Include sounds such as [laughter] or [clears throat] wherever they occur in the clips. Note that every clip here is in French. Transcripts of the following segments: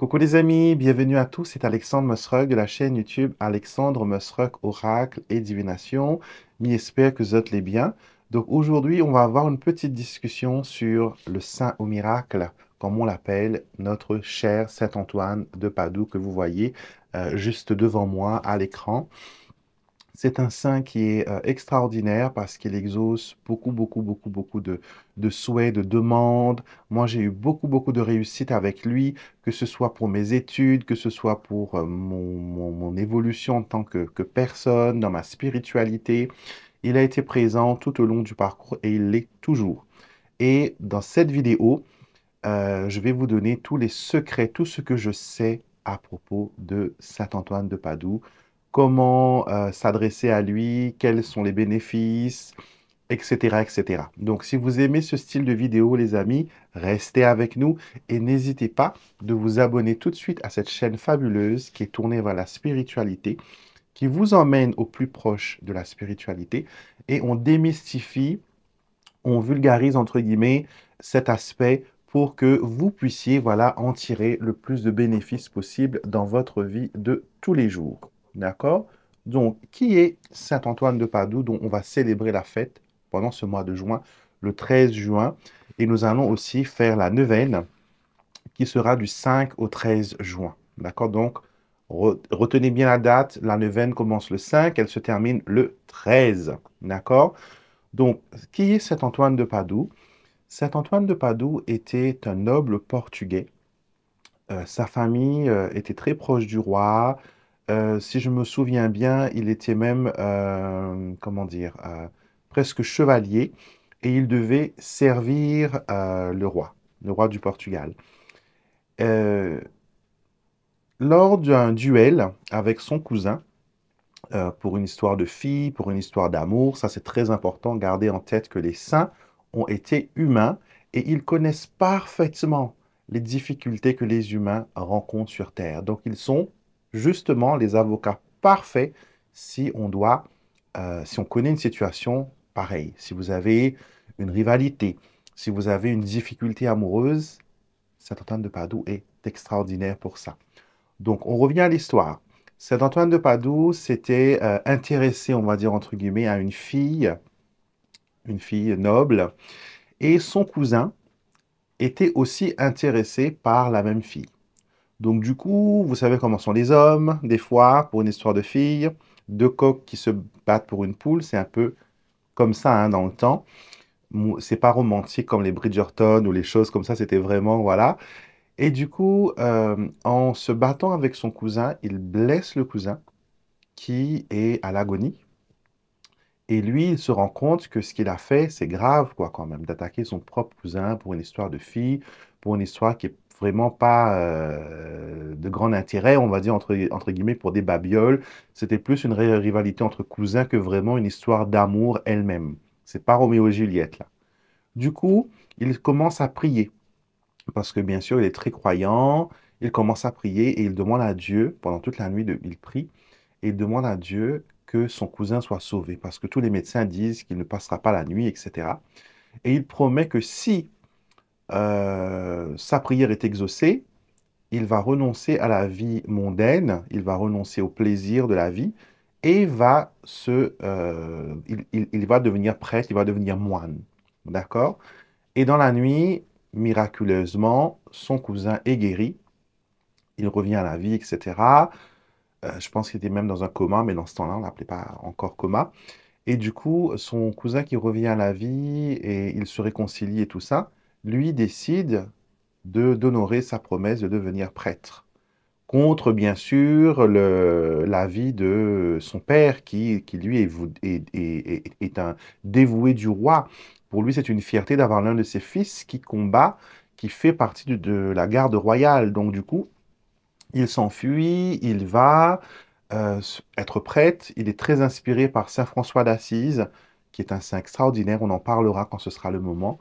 Coucou les amis, bienvenue à tous, c'est Alexandre Mosrug de la chaîne YouTube Alexandre Mosrug Oracle et Divination. J'espère que vous êtes les bien. Donc aujourd'hui, on va avoir une petite discussion sur le Saint au miracle, comme on l'appelle, notre cher Saint Antoine de Padoue que vous voyez euh, juste devant moi à l'écran. C'est un saint qui est euh, extraordinaire parce qu'il exauce beaucoup, beaucoup, beaucoup, beaucoup de, de souhaits, de demandes. Moi, j'ai eu beaucoup, beaucoup de réussite avec lui, que ce soit pour mes études, que ce soit pour euh, mon, évolution en tant que, personne, dans ma spiritualité. Il a été présent tout au long du parcours et il l'est toujours. Et dans cette vidéo, euh, je vais vous donner tous les secrets, tout ce que je sais à propos de Saint Antoine de Padoue comment euh, s'adresser à lui, quels sont les bénéfices, etc., etc. Donc, si vous aimez ce style de vidéo, les amis, restez avec nous et n'hésitez pas de vous abonner tout de suite à cette chaîne fabuleuse qui est tournée vers la spiritualité, qui vous emmène au plus proche de la spiritualité et on démystifie, on vulgarise, entre guillemets, cet aspect pour que vous puissiez voilà, en tirer le plus de bénéfices possible dans votre vie de tous les jours. D'accord Donc, qui est Saint Antoine de Padoue, dont on va célébrer la fête pendant ce mois de juin, le 13 juin. Et nous allons aussi faire la neuvaine, qui sera du 5 au 13 juin. D'accord Donc, retenez bien la date. La neuvaine commence le 5, elle se termine le 13. D'accord Donc, qui est Saint Antoine de Padoue Saint Antoine de Padoue était un noble portugais. Euh, sa famille euh, était très proche du roi, euh, si je me souviens bien, il était même, euh, comment dire, euh, presque chevalier, et il devait servir le roi, le roi du Portugal. lors d'un duel avec son cousin, pour une histoire de fille, pour une histoire d'amour, ça c'est très important, garder en tête que les saints ont été humains et ils connaissent parfaitement les difficultés que les humains rencontrent sur Terre. Donc ils sont justement les avocats parfaits si on doit, euh, si on connaît une situation pareille. Si vous avez une rivalité, si vous avez une difficulté amoureuse, Saint-Antoine de Padoue est extraordinaire pour ça. Donc, on revient à l'histoire. Saint-Antoine de Padoue s'était euh, intéressé, on va dire entre guillemets, à une fille, une fille noble, et son cousin était aussi intéressé par la même fille. Donc du coup, vous savez comment sont les hommes, des fois, pour une histoire de fille, deux coqs qui se battent pour une poule, c'est un peu comme ça hein, dans le temps. C'est pas romantique comme les Bridgerton ou les choses comme ça, c'était vraiment, voilà. Et du coup, euh, en se battant avec son cousin, il blesse le cousin qui est à l'agonie. Et lui, il se rend compte que ce qu'il a fait, c'est grave, quoi, quand même, d'attaquer son propre cousin pour une histoire de fille, pour une histoire qui est vraiment pas euh, de grand intérêt, on va dire entre, guillemets, pour des babioles. C'était plus une rivalité entre cousins que vraiment une histoire d'amour elle-même. C'est pas Roméo et Juliette là. Du coup, il commence à prier parce que bien sûr, il est très croyant. Il commence à prier et il demande à Dieu pendant toute la nuit, de, il prie et il demande à Dieu que son cousin soit sauvé parce que tous les médecins disent qu'il ne passera pas la nuit, etc. Et il promet que si euh, sa prière est exaucée, il va renoncer à la vie mondaine, il va renoncer au plaisir de la vie et va se, euh, il, va devenir prêtre, il va devenir moine. D'accord Et dans la nuit, miraculeusement, son cousin est guéri. Il revient à la vie, etc. Euh, je pense qu'il était même dans un coma, mais dans ce temps-là, on ne pas encore coma. Et du coup, son cousin qui revient à la vie et il se réconcilie et tout ça, lui décide de d'honorer sa promesse de devenir prêtre. Contre, bien sûr, l'avis de son père, qui, qui lui est, est, est, un dévoué du roi. Pour lui, c'est une fierté d'avoir l'un de ses fils qui combat, qui fait partie de, la garde royale. Donc, du coup, il s'enfuit, il va euh, être prêtre. Il est très inspiré par Saint François d'Assise, qui est un saint extraordinaire. On en parlera quand ce sera le moment.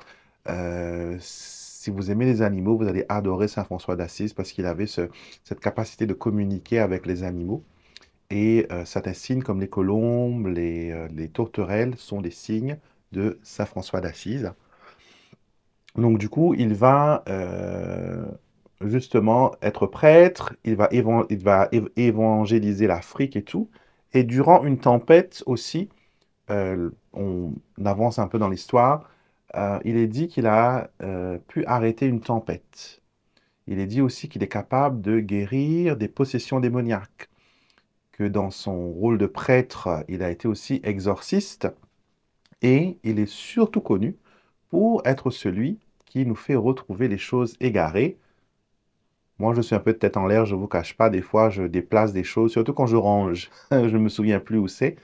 Euh, si vous aimez les animaux, vous allez adorer Saint François d'Assise parce qu'il avait cette capacité de communiquer avec les animaux. Et euh, certains signes comme les colombes, les, torterelles euh, tourterelles sont des signes de Saint François d'Assise. Donc du coup, il va justement être prêtre, il va, il va évangéliser l'Afrique et tout. Et durant une tempête aussi, on avance un peu dans l'histoire, euh, il est dit qu'il a euh, pu arrêter une tempête. Il est dit aussi qu'il est capable de guérir des possessions démoniaques, que dans son rôle de prêtre, il a été aussi exorciste, et il est surtout connu pour être celui qui nous fait retrouver les choses égarées. Moi, je suis un peu de tête en l'air, je ne vous cache pas, des fois, je déplace des choses, surtout quand je range, [laughs] je ne me souviens plus où c'est.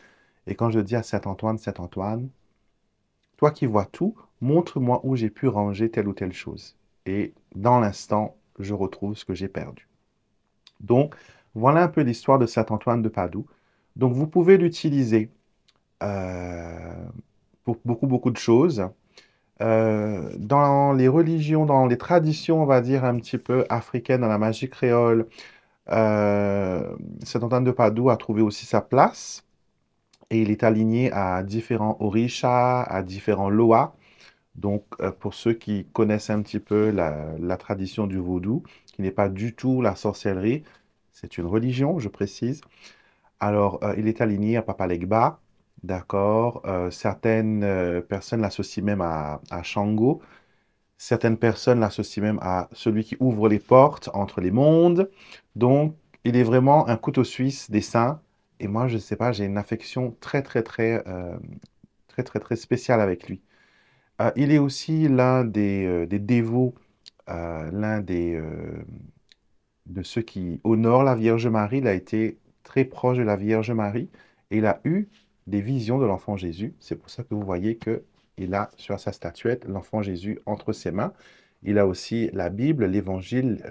Et quand je dis à Saint-Antoine, Saint-Antoine, toi qui vois tout, montre-moi où j'ai pu ranger telle ou telle chose. Et dans l'instant, je retrouve ce que j'ai perdu. Donc, voilà un peu l'histoire de Saint Antoine de Padoue. Donc, vous pouvez l'utiliser euh, pour beaucoup, beaucoup de choses. Euh, dans les religions, dans les traditions, on va dire, un petit peu africaines, dans la magie créole, euh, Saint Antoine de Padoue a trouvé aussi sa place. Et il est aligné à différents orishas, à différents Loa. Donc, euh, pour ceux qui connaissent un petit peu la, tradition du vaudou, qui n'est pas du tout la sorcellerie, c'est une religion, je précise. Alors, euh, il est aligné à Papa Legba, d'accord euh, Certaines personnes l'associent même à, à, Shango. Certaines personnes l'associent même à celui qui ouvre les portes entre les mondes. Donc, il est vraiment un couteau suisse des saints. Et moi, je ne sais pas, j'ai une affection très, très, très, très, très, très spéciale avec lui. Ah, il est aussi l'un des, euh, des, dévots, euh, l'un des, euh, de ceux qui honorent la Vierge Marie. Il a été très proche de la Vierge Marie et il a eu des visions de l'enfant Jésus. C'est pour ça que vous voyez qu'il a sur sa statuette l'enfant Jésus entre ses mains. Il a aussi la Bible, l'Évangile,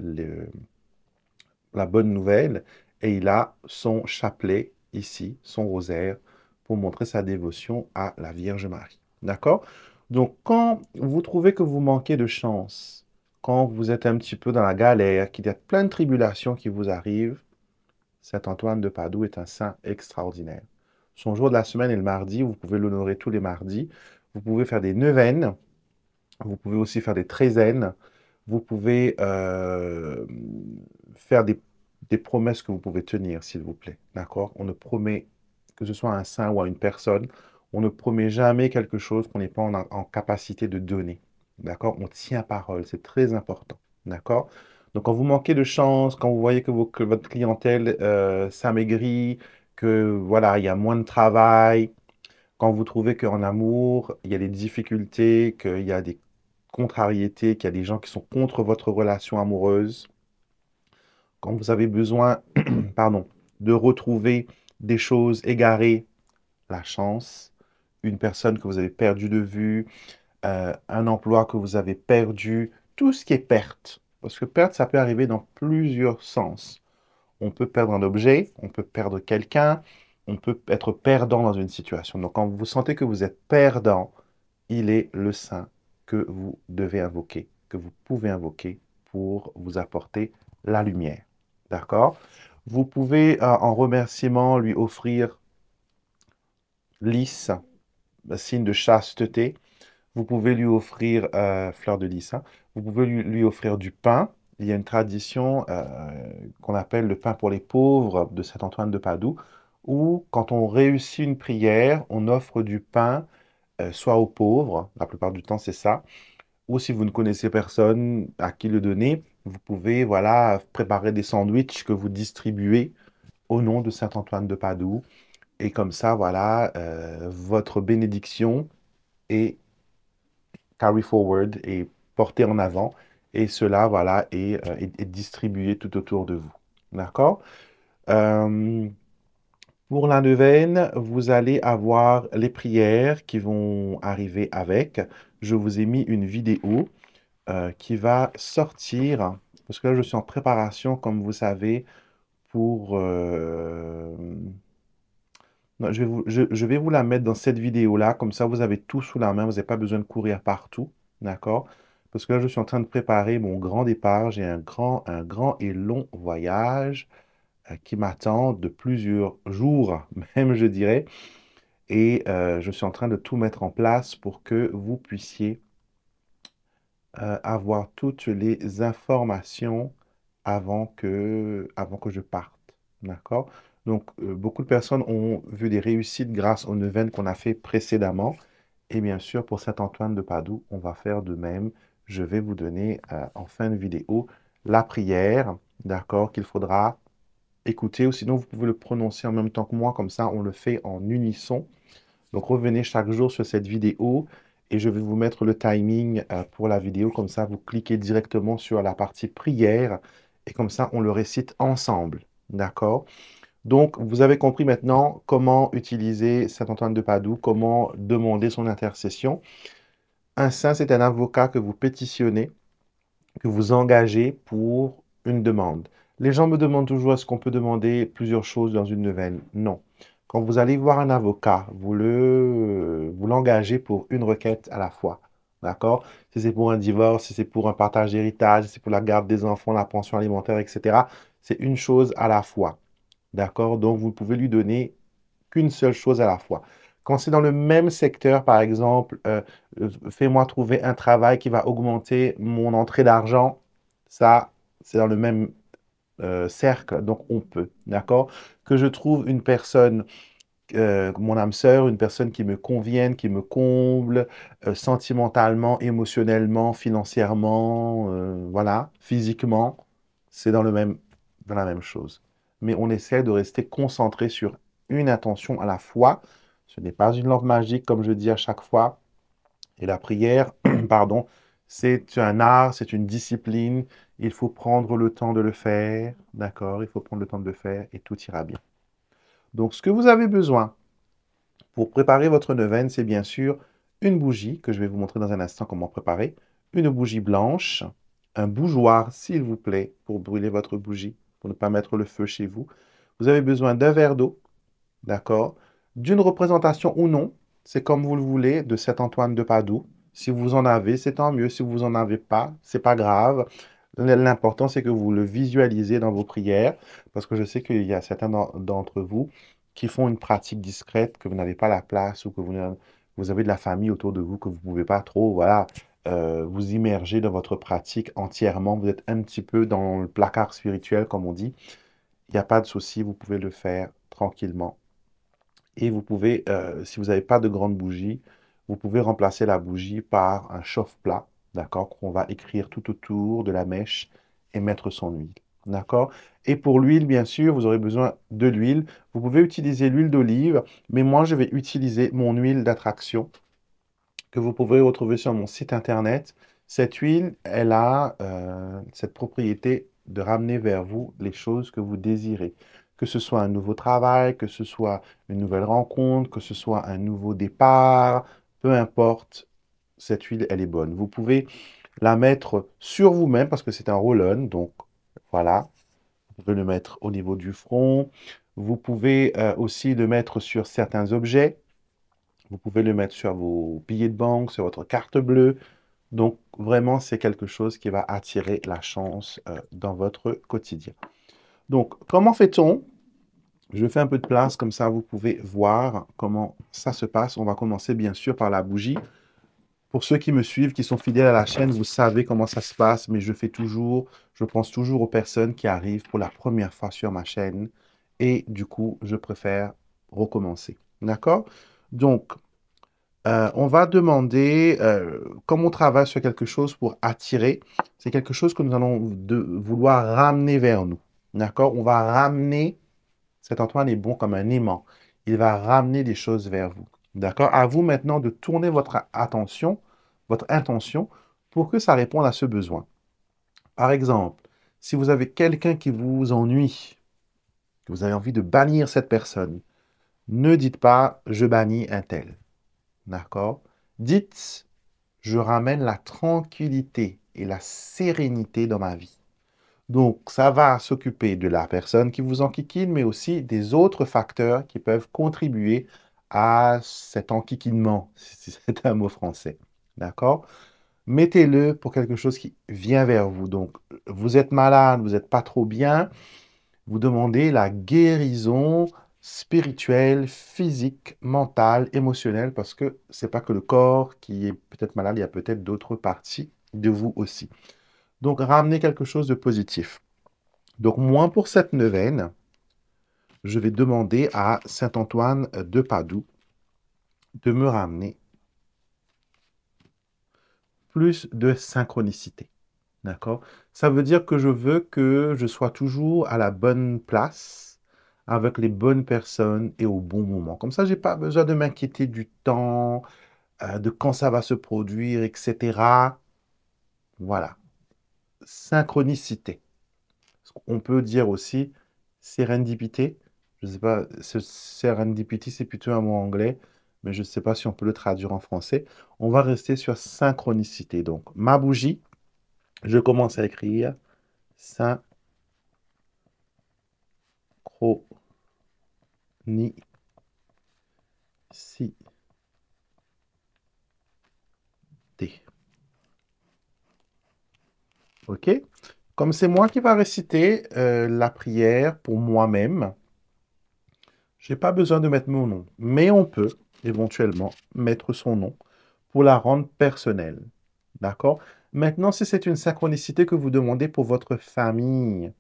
la Bonne Nouvelle et il a son chapelet ici, son rosaire, pour montrer sa dévotion à la Vierge Marie. D'accord donc, quand vous trouvez que vous manquez de chance, quand vous êtes un petit peu dans la galère, qu'il y a plein de tribulations qui vous arrivent, Saint Antoine de Padoue est un saint extraordinaire. Son jour de la semaine est le mardi, vous pouvez l'honorer tous les mardis. Vous pouvez faire des neuvaines, vous pouvez aussi faire des treizaines, vous pouvez euh, faire des, des promesses que vous pouvez tenir, s'il vous plaît. D'accord On ne promet que ce soit à un saint ou à une personne, on ne promet jamais quelque chose qu'on n'est pas en, capacité de donner. D'accord On tient parole, c'est très important. D'accord Donc, quand vous manquez de chance, quand vous voyez que, votre clientèle euh, s'amaigrit, que voilà, il y a moins de travail, quand vous trouvez qu'en amour, il y a des difficultés, qu'il y a des contrariétés, qu'il y a des gens qui sont contre votre relation amoureuse, quand vous avez besoin, [clears throat] pardon, de retrouver des choses égarées, la chance, une personne que vous avez perdue de vue, euh, un emploi que vous avez perdu, tout ce qui est perte. Parce que perte, ça peut arriver dans plusieurs sens. On peut perdre un objet, on peut perdre quelqu'un, on peut être perdant dans une situation. Donc quand vous sentez que vous êtes perdant, il est le saint que vous devez invoquer, que vous pouvez invoquer pour vous apporter la lumière. D'accord Vous pouvez, euh, en remerciement, lui offrir l'ice. Bah, signe de chasteté, vous pouvez lui offrir, euh, fleur de lys, hein. vous pouvez lui, offrir du pain. Il y a une tradition euh, qu'on appelle le pain pour les pauvres de Saint Antoine de Padoue, où quand on réussit une prière, on offre du pain euh, soit aux pauvres, la plupart du temps c'est ça, ou si vous ne connaissez personne à qui le donner, vous pouvez voilà préparer des sandwichs que vous distribuez au nom de Saint Antoine de Padoue. Et comme ça, voilà, euh, votre bénédiction est carry forward, est portée en avant. Et cela, voilà, est, euh, distribué tout autour de vous. D'accord euh, Pour la neuvaine, vous allez avoir les prières qui vont arriver avec. Je vous ai mis une vidéo qui va sortir, parce que là, je suis en préparation, comme vous savez, pour je, vais vous, la mettre dans cette vidéo-là, comme ça vous avez tout sous la main, vous n'avez pas besoin de courir partout, d'accord Parce que là, je suis en train de préparer mon grand départ, j'ai un grand, un grand et long voyage euh, qui m'attend de plusieurs jours, [laughs] même je dirais. Et euh, je suis en train de tout mettre en place pour que vous puissiez euh, avoir toutes les informations avant que, avant que je parte. D'accord donc, euh, beaucoup de personnes ont vu des réussites grâce aux neuvaines qu'on a fait précédemment. Et bien sûr, pour Saint-Antoine de Padoue, on va faire de même. Je vais vous donner euh, en fin de vidéo la prière, d'accord, qu'il faudra écouter. Ou sinon, vous pouvez le prononcer en même temps que moi. Comme ça, on le fait en unisson. Donc, revenez chaque jour sur cette vidéo. Et je vais vous mettre le timing euh, pour la vidéo. Comme ça, vous cliquez directement sur la partie prière. Et comme ça, on le récite ensemble. D'accord donc, vous avez compris maintenant comment utiliser Saint-Antoine de Padoue, comment demander son intercession. Un saint, c'est un avocat que vous pétitionnez, que vous engagez pour une demande. Les gens me demandent toujours est-ce qu'on peut demander plusieurs choses dans une nouvelle Non. Quand vous allez voir un avocat, vous l'engagez pour une requête à la fois. D'accord Si c'est pour un divorce, si c'est pour un partage d'héritage, si c'est pour la garde des enfants, la pension alimentaire, etc. C'est une chose à la fois. D'accord Donc, vous pouvez lui donner qu'une seule chose à la fois. Quand c'est dans le même secteur, par exemple, euh, euh, fais-moi trouver un travail qui va augmenter mon entrée d'argent, ça, c'est dans le même euh, cercle, donc on peut, d'accord Que je trouve une personne, mon âme sœur, une personne qui me convienne, qui me comble, sentimentalement, émotionnellement, financièrement, voilà, physiquement, c'est dans, le même, dans la même chose mais on essaie de rester concentré sur une attention à la fois. Ce n'est pas une lampe magique, comme je dis à chaque fois. Et la prière, [clears throat] pardon, c'est un art, c'est une discipline. Il faut prendre le temps de le faire, d'accord Il faut prendre le temps de le faire et tout ira bien. Donc, ce que vous avez besoin pour préparer votre neuvaine, c'est bien sûr une bougie, que je vais vous montrer dans un instant comment préparer, une bougie blanche, un bougeoir, s'il vous plaît, pour brûler votre bougie, pour ne pas mettre le feu chez vous. Vous avez besoin d'un verre d'eau, d'accord D'une représentation ou non, c'est comme vous le voulez, de Saint Antoine de Padoue. Si vous en avez, c'est tant mieux. Si vous n'en avez pas, c'est pas grave. L'important, c'est que vous le visualisez dans vos prières, parce que je sais qu'il y a certains d'entre vous qui font une pratique discrète, que vous n'avez pas la place ou que vous, vous avez de la famille autour de vous, que vous ne pouvez pas trop, voilà, euh, vous immerger dans votre pratique entièrement, vous êtes un petit peu dans le placard spirituel, comme on dit, il n'y a pas de souci, vous pouvez le faire tranquillement. Et vous pouvez, euh, si vous n'avez pas de grande bougie, vous pouvez remplacer la bougie par un chauffe-plat, d'accord, qu'on va écrire tout autour de la mèche et mettre son huile, d'accord Et pour l'huile, bien sûr, vous aurez besoin de l'huile. Vous pouvez utiliser l'huile d'olive, mais moi, je vais utiliser mon huile d'attraction, que vous pouvez retrouver sur mon site internet. Cette huile, elle a euh, cette propriété de ramener vers vous les choses que vous désirez. Que ce soit un nouveau travail, que ce soit une nouvelle rencontre, que ce soit un nouveau départ, peu importe, cette huile, elle est bonne. Vous pouvez la mettre sur vous-même parce que c'est un roll-on, donc voilà. Vous pouvez le mettre au niveau du front. Vous pouvez euh, aussi le mettre sur certains objets. Vous pouvez le mettre sur vos billets de banque, sur votre carte bleue. Donc, vraiment, c'est quelque chose qui va attirer la chance euh, dans votre quotidien. Donc, comment fait-on Je fais un peu de place, comme ça, vous pouvez voir comment ça se passe. On va commencer, bien sûr, par la bougie. Pour ceux qui me suivent, qui sont fidèles à la chaîne, vous savez comment ça se passe, mais je fais toujours, je pense toujours aux personnes qui arrivent pour la première fois sur ma chaîne. Et du coup, je préfère recommencer. D'accord donc, euh, on va demander, euh, comme on travaille sur quelque chose pour attirer, c'est quelque chose que nous allons de, vouloir ramener vers nous. D'accord On va ramener, cet Antoine est bon comme un aimant. Il va ramener des choses vers vous. D'accord À vous maintenant de tourner votre attention, votre intention, pour que ça réponde à ce besoin. Par exemple, si vous avez quelqu'un qui vous ennuie, que vous avez envie de bannir cette personne, ne dites pas je bannis un tel. D'accord Dites je ramène la tranquillité et la sérénité dans ma vie. Donc, ça va s'occuper de la personne qui vous enquiquine, mais aussi des autres facteurs qui peuvent contribuer à cet enquiquinement, [laughs] si c'est un mot français. D'accord Mettez-le pour quelque chose qui vient vers vous. Donc, vous êtes malade, vous n'êtes pas trop bien, vous demandez la guérison, spirituelle, physique, mentale, émotionnel, parce que ce n'est pas que le corps qui est peut-être malade, il y a peut-être d'autres parties de vous aussi. Donc ramener quelque chose de positif. Donc moi, pour cette neuvaine, je vais demander à Saint Antoine de Padoue de me ramener plus de synchronicité. D'accord Ça veut dire que je veux que je sois toujours à la bonne place, avec les bonnes personnes et au bon moment. Comme ça, je n'ai pas besoin de m'inquiéter du temps, euh, de quand ça va se produire, etc. Voilà. Synchronicité. On peut dire aussi sérendipité. Je ne sais pas, ce sérendipité, c'est plutôt un mot anglais, mais je ne sais pas si on peut le traduire en français. On va rester sur synchronicité. Donc, ma bougie, je commence à écrire synchronicité O ni si t. OK Comme c'est moi qui va réciter euh, la prière pour moi-même, je n'ai pas besoin de mettre mon nom, mais on peut éventuellement mettre son nom pour la rendre personnelle. D'accord Maintenant, si c'est une synchronicité que vous demandez pour votre famille,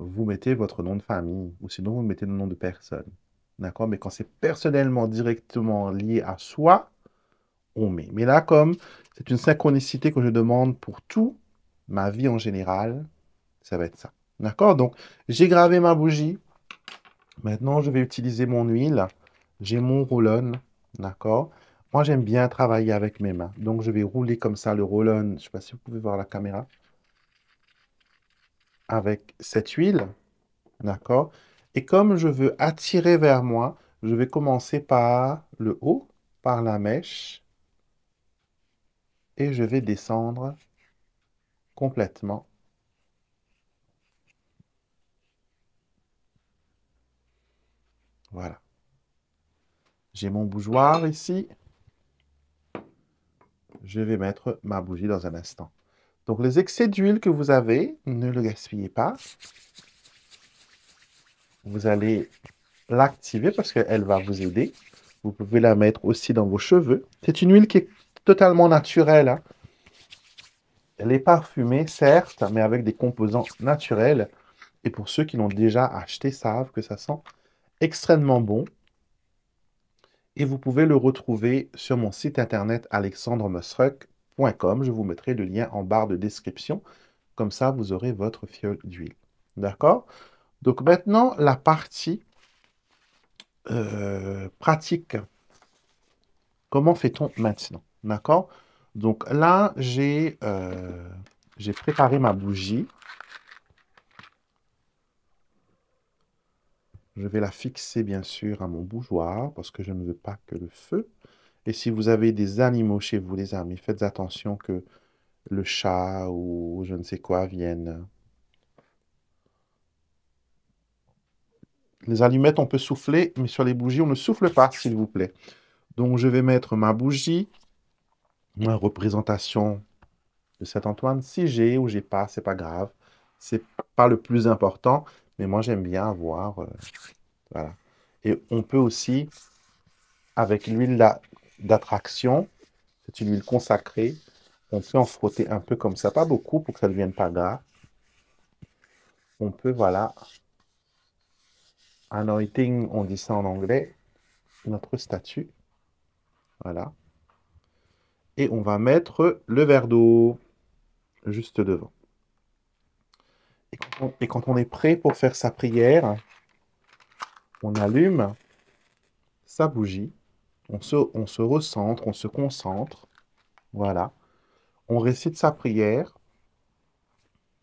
vous mettez votre nom de famille ou sinon vous mettez le nom de personne. D'accord Mais quand c'est personnellement directement lié à soi, on met. Mais là, comme c'est une synchronicité que je demande pour tout, ma vie en général, ça va être ça. D'accord Donc, j'ai gravé ma bougie. Maintenant, je vais utiliser mon huile. J'ai mon roll-on. D'accord Moi, j'aime bien travailler avec mes mains. Donc, je vais rouler comme ça le roll-on. Je ne sais pas si vous pouvez voir la caméra avec cette huile, d'accord Et comme je veux attirer vers moi, je vais commencer par le haut, par la mèche, et je vais descendre complètement. Voilà. J'ai mon bougeoir ici. Je vais mettre ma bougie dans un instant. Donc, les excès d'huile que vous avez, ne le gaspillez pas. Vous allez l'activer parce qu'elle va vous aider. Vous pouvez la mettre aussi dans vos cheveux. C'est une huile qui est totalement naturelle. Hein. Elle est parfumée, certes, mais avec des composants naturels. Et pour ceux qui l'ont déjà acheté, savent que ça sent extrêmement bon. Et vous pouvez le retrouver sur mon site internet Mosruck. Je vous mettrai le lien en barre de description. Comme ça, vous aurez votre fiole d'huile. D'accord Donc maintenant, la partie pratique. Comment fait-on maintenant D'accord Donc là, j'ai préparé ma bougie. Je vais la fixer, bien sûr, à mon bougeoir parce que je ne veux pas que le feu et si vous avez des animaux chez vous, les amis, faites attention que le chat ou je ne sais quoi vienne. Les allumettes, on peut souffler, mais sur les bougies, on ne souffle pas, s'il vous plaît. Donc, je vais mettre ma bougie, ma représentation de Saint-Antoine. Si j'ai ou j'ai pas, c'est pas grave. C'est pas le plus important, mais moi, j'aime bien avoir... Euh, voilà. Et on peut aussi, avec l'huile là, d'attraction. C'est une huile consacrée. On peut en frotter un peu comme ça, pas beaucoup pour que ça ne devienne pas gras. On peut, voilà, anointing, on dit ça en anglais, notre statue. Voilà. Et on va mettre le verre d'eau juste devant. Et quand, on, et quand, on, est prêt pour faire sa prière, on allume sa bougie on se, recentre, on se concentre. Voilà. On récite sa prière,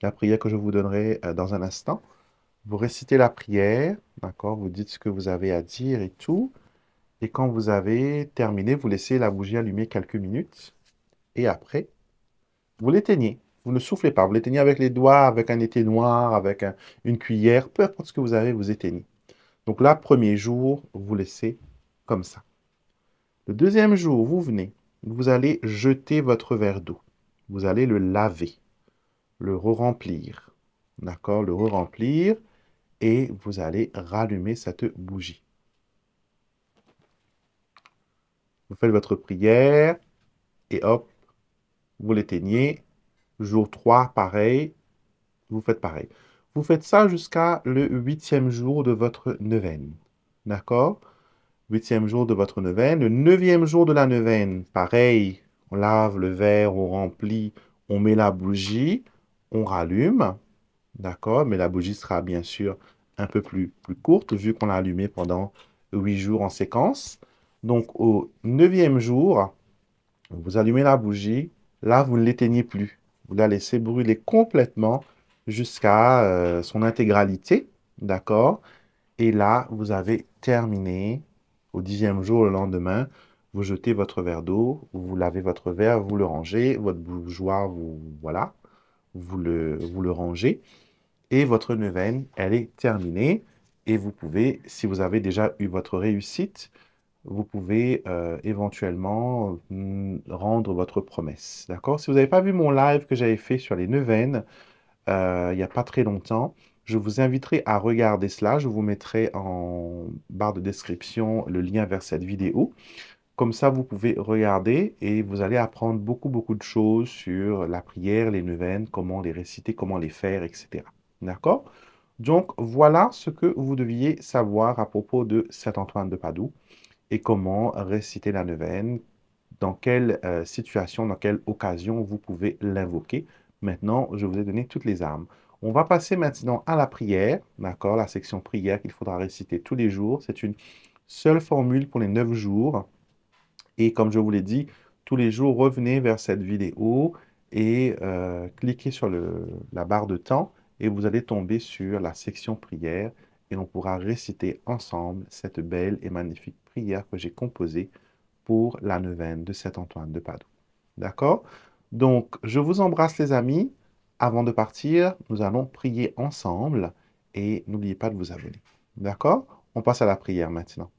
la prière que je vous donnerai euh, dans un instant. Vous récitez la prière, d'accord Vous dites ce que vous avez à dire et tout. Et quand vous avez terminé, vous laissez la bougie allumée quelques minutes. Et après, vous l'éteignez. Vous ne soufflez pas. Vous l'éteignez avec les doigts, avec un noir, avec une cuillère. Peu importe ce que vous avez, vous éteignez. Donc là, premier jour, vous laissez comme ça. Le deuxième jour, vous venez, vous allez jeter votre verre d'eau. Vous allez le laver, le re-remplir. D'accord Le re-remplir et vous allez rallumer cette bougie. Vous faites votre prière et hop, vous l'éteignez. Jour 3, pareil, vous faites pareil. Vous faites ça jusqu'à le huitième jour de votre neuvaine. D'accord huitième jour de votre neuvaine. Le neuvième jour de la neuvaine, pareil, on lave le verre, on remplit, on met la bougie, on rallume, d'accord Mais la bougie sera bien sûr un peu plus, plus courte vu qu'on l'a allumée pendant huit jours en séquence. Donc au neuvième jour, vous allumez la bougie, là vous ne l'éteignez plus. Vous la laissez brûler complètement jusqu'à euh, son intégralité, d'accord Et là, vous avez terminé au dixième jour, le lendemain, vous jetez votre verre d'eau, vous lavez votre verre, vous le rangez, votre bougeoir, vous, voilà, vous le, rangez. Et votre neuvaine, elle est terminée. Et vous pouvez, si vous avez déjà eu votre réussite, vous pouvez euh, éventuellement mm, rendre votre promesse. D'accord Si vous n'avez pas vu mon live que j'avais fait sur les neuvaines, euh, il n'y a pas très longtemps, je vous inviterai à regarder cela. Je vous mettrai en barre de description le lien vers cette vidéo. Comme ça, vous pouvez regarder et vous allez apprendre beaucoup, beaucoup de choses sur la prière, les neuvaines, comment les réciter, comment les faire, etc. D'accord Donc, voilà ce que vous deviez savoir à propos de Saint-Antoine de Padoue et comment réciter la neuvaine, dans quelle euh, situation, dans quelle occasion vous pouvez l'invoquer. Maintenant, je vous ai donné toutes les armes. On va passer maintenant à la prière, d'accord La section prière qu'il faudra réciter tous les jours. C'est une seule formule pour les neuf jours. Et comme je vous l'ai dit, tous les jours, revenez vers cette vidéo et euh, cliquez sur la barre de temps et vous allez tomber sur la section prière et on pourra réciter ensemble cette belle et magnifique prière que j'ai composée pour la neuvaine de Saint Antoine de Padoue. D'accord Donc, je vous embrasse les amis. Avant de partir, nous allons prier ensemble et n'oubliez pas de vous abonner. D'accord On passe à la prière maintenant.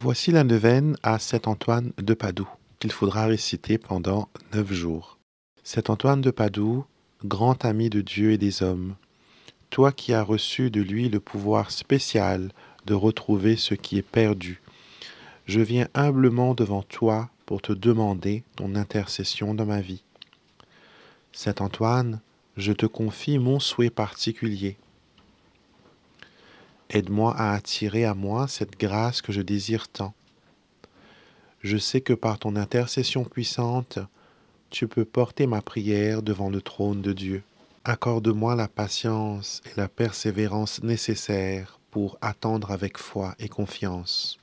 Voici la neuvaine à Saint Antoine de Padoue qu'il faudra réciter pendant neuf jours. Saint Antoine de Padoue, grand ami de Dieu et des hommes, toi qui as reçu de lui le pouvoir spécial de retrouver ce qui est perdu, je viens humblement devant toi pour te demander ton intercession dans ma vie. Saint Antoine, je te confie mon souhait particulier. Aide-moi à attirer à moi cette grâce que je désire tant. Je sais que par ton intercession puissante, tu peux porter ma prière devant le trône de Dieu. Accorde-moi la patience et la persévérance nécessaires pour attendre avec foi et confiance.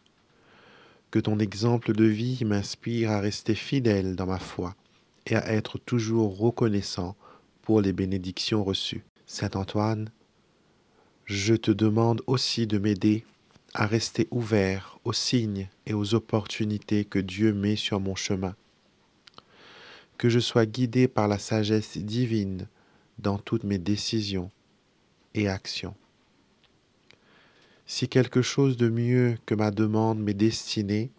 Que ton exemple de vie m'inspire à rester fidèle dans ma foi et à être toujours reconnaissant pour les bénédictions reçues. Saint Antoine, je te demande aussi de m'aider à rester ouvert aux signes et aux opportunités que Dieu met sur mon chemin. Que je sois guidé par la sagesse divine dans toutes mes décisions et actions. Si quelque chose de mieux que ma demande m'est destiné,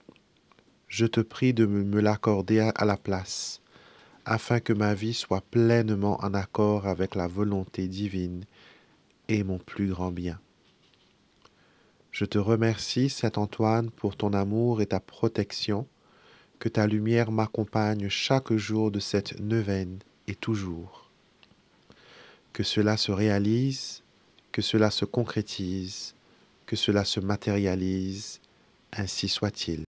je te prie de me l'accorder à la place afin que ma vie soit pleinement en accord avec la volonté divine et mon plus grand bien. Je te remercie, Saint Antoine, pour ton amour et ta protection, que ta lumière m'accompagne chaque jour de cette neuvaine et toujours. Que cela se réalise, que cela se concrétise, que cela se matérialise, ainsi soit-il.